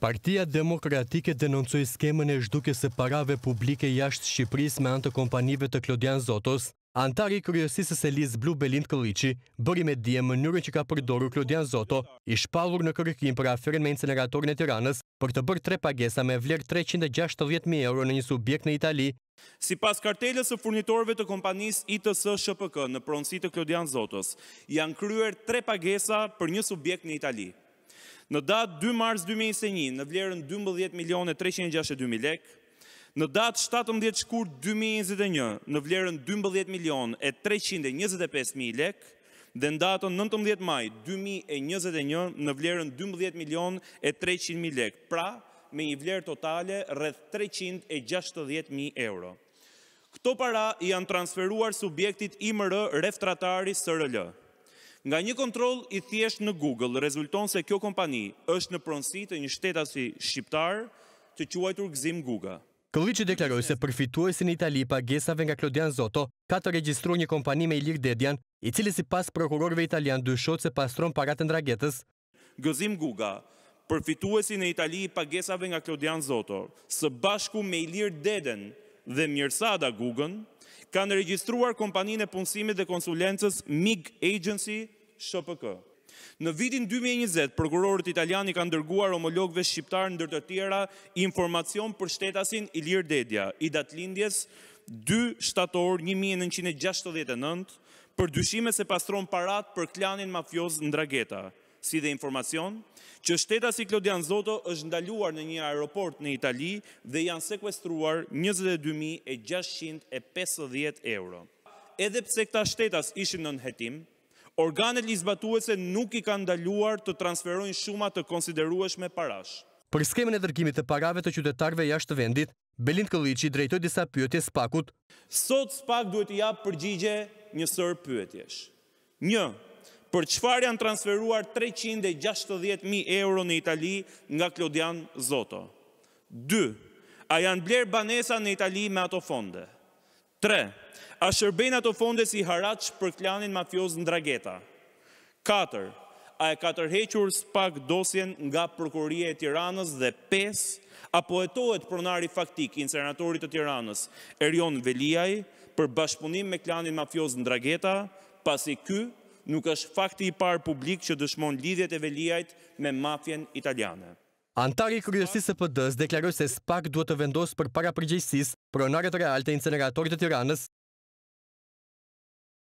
Partia Demokratike denoncoj skemën e shduke se parave publike jashtë Shqipëris me antë kompanive të Klodian Zotos, antari i kryesisës e Liz Blu Belind Këliqi, bëri me dje mënyrën që ka përdoru Klodian Zoto, i shpallur në kërëkim për aferin me inceneratorin e tiranës për të bërë tre pagesa me vler 360.000 euro në një subjekt në Itali. Si pas kartelës e furnitorve të kompanis ITS Shpk në pronsi të Klodian Zotos, janë kryer tre pagesa për një subjekt në Itali. Në datë 2 mars 2021, në vlerën 12 milione 362.000 lek, në datë 17 shkur 2021, në vlerën 12 milione 325.000 lek, dhe në datën 19 maj 2021, në vlerën 12 milione 300.000 lek, pra me një vlerë totale rrëth 360.000 euro. Këto para janë transferuar subjektit IMR reftratari së rëllë. Nga një kontrol i thjesht në Google, rezulton se kjo kompani është në pronsi të një shteta si Shqiptar të quajtur gzim Guga. Këllit që deklaroj se përfitu e në Itali pa pagesave nga Klodian Zoto, ka të registru një kompani me Ilir Dedian, i cili si pas prokurorve italian dëshot se pastron paratën dragetës. Gëzim Guga, përfitu e në Itali i pagesave nga Klodian Zoto, së bashku me Ilir Deden dhe Mjërsada Gugën, kanë regjistruar kompaninë e punësimit dhe konsulencës MIG Agency SHPK. Në vitin 2020, prokurorët italiani kanë dërguar homologve shqiptar në dërtë tjera informacion për shtetasin Ilir Dedja, i datë lindjes 2 shtator 1969, për dyshime se pastron parat për klanin mafios në Drageta si dhe informacion, që shteta si Klodian Zoto është ndaluar në një aeroport në Itali dhe janë sekwestruar 22.650 euro. Edhe pse këta shtetas ishin në nëhetim, organet i nuk i ka ndaluar të transferojnë shuma të konsiderueshme me parash. Për skemen e dërgjimit të parave të qytetarve jashtë vendit, Belind Këllici drejtoj disa pyetje spakut. Sot spak duhet i apë përgjigje njësër pyetjesh. Një, për qëfar janë transferuar 360.000 euro në Itali nga Klodian Zoto. 2. A janë blerë banesa në Itali me ato fonde. 3. A shërbejnë ato fonde si haraq për klanin mafios në Drageta. 4. A e ka tërhequr spak dosjen nga prokurie e tiranës dhe 5. A apo e tohet pronari faktik i senatorit të Tiranës Erion Veliaj për bashkëpunim me klanin mafioz Ndrageta, pasi ky nuk është fakti i parë publik që dëshmon lidhjet e velijajt me mafjen italiane. Antari i kryesisë së PD-s deklaroi se SPAK duhet të vendosë për para përgjegjësisë pronarët real të inceneratorit të Tiranës